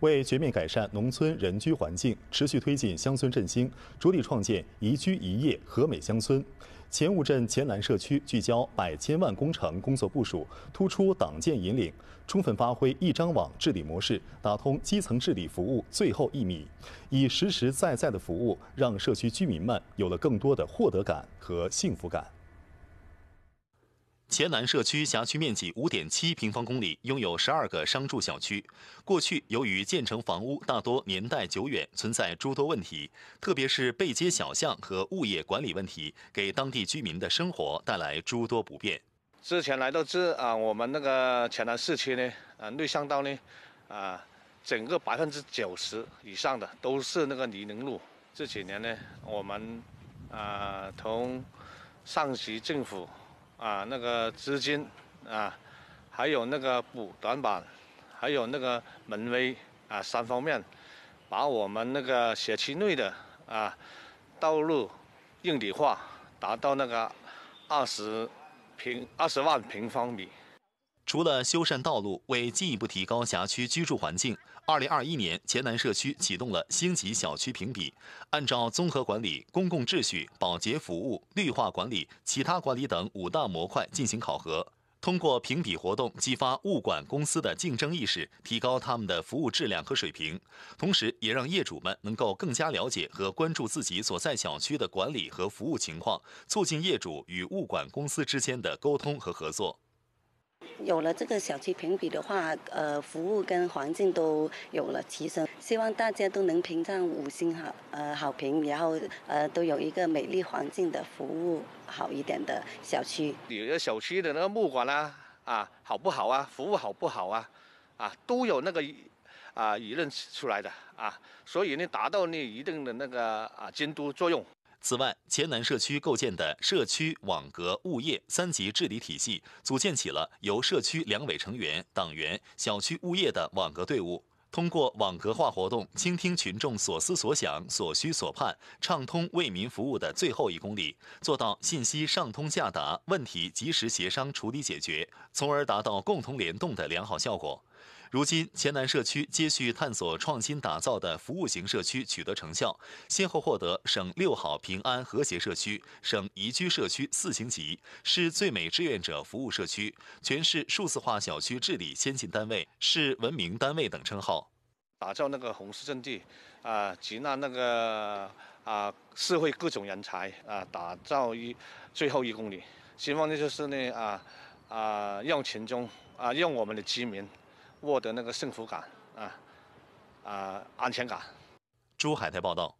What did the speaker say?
为全面改善农村人居环境，持续推进乡村振兴，着力创建宜居宜业和美乡村，前务镇前南社区聚焦“百千万”工程工作部署，突出党建引领，充分发挥一张网治理模式，打通基层治理服务最后一米，以实实在在的服务，让社区居民们有了更多的获得感和幸福感。黔南社区辖区面积五点七平方公里，拥有十二个商住小区。过去，由于建成房屋大多年代久远，存在诸多问题，特别是背街小巷和物业管理问题，给当地居民的生活带来诸多不便。之前来到这啊，我们那个黔南市区呢，啊，内巷道呢，啊，整个百分之九十以上的都是那个泥泞路。这几年呢，我们啊，同上级政府。啊，那个资金，啊，还有那个补短板，还有那个门卫，啊，三方面，把我们那个学区内的啊道路硬底化达到那个二十平二十万平方米。除了修缮道路，为进一步提高辖区居住环境，2021年黔南社区启动了星级小区评比，按照综合管理、公共秩序、保洁服务、绿化管理、其他管理等五大模块进行考核。通过评比活动，激发物管公司的竞争意识，提高他们的服务质量和水平，同时也让业主们能够更加了解和关注自己所在小区的管理和服务情况，促进业主与物管公司之间的沟通和合作。有了这个小区评比的话，呃，服务跟环境都有了提升，希望大家都能评上五星好呃好评，然后呃都有一个美丽环境的服务好一点的小区。有的小区的那个物管啦，啊好不好啊，服务好不好啊，啊都有那个啊舆论出来的啊，所以呢达到那一定的那个啊监督作用。此外，黔南社区构建的社区网格物业三级治理体系，组建起了由社区两委成员、党员、小区物业的网格队伍，通过网格化活动，倾听群众所思所想、所需所盼，畅通为民服务的最后一公里，做到信息上通下达，问题及时协商处理解决，从而达到共同联动的良好效果。如今，黔南社区接续探索创新打造的服务型社区取得成效，先后获得省六好平安和谐社区、省宜居社区四星级、市最美志愿者服务社区、全市数字化小区治理先进单位、市文明单位等称号。打造那个红色阵地，啊，集纳那个啊社会各种人才啊，打造一最后一公里，希望呢就是呢啊啊让群众啊让我们的居民。获得那个幸福感啊啊安全感。珠海台报道。